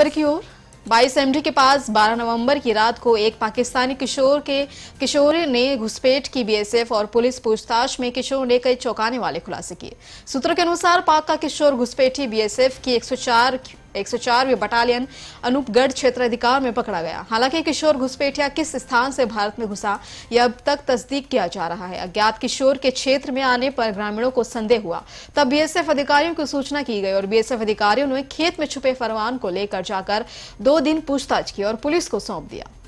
खबर की ओर बाईस एमडी के पास 12 नवंबर की रात को एक पाकिस्तानी किशोर के किशोर ने घुसपैठ की बीएसएफ और पुलिस पूछताछ में किशोर ने कई चौंकाने वाले खुलासे किए सूत्रों के अनुसार पाक का किशोर घुसपैठी बीएसएफ की 104 104वीं बटालियन अनूपगढ़ क्षेत्र अधिकार में पकड़ा गया हालांकि किशोर घुसपैठिया किस स्थान से भारत में घुसा यह अब तक तस्दीक किया जा रहा है अज्ञात किशोर के क्षेत्र में आने पर ग्रामीणों को संदेह हुआ तब बीएसएफ अधिकारियों की सूचना की गई और बीएसएफ अधिकारियों ने खेत में छुपे फरमान को लेकर जाकर दो दिन पूछताछ की और पुलिस को सौंप दिया